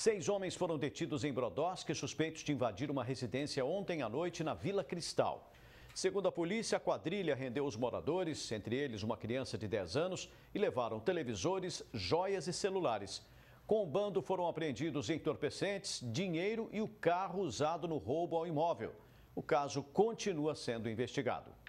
Seis homens foram detidos em Brodowski, suspeitos de invadir uma residência ontem à noite na Vila Cristal. Segundo a polícia, a quadrilha rendeu os moradores, entre eles uma criança de 10 anos, e levaram televisores, joias e celulares. Com o bando foram apreendidos entorpecentes, dinheiro e o carro usado no roubo ao imóvel. O caso continua sendo investigado.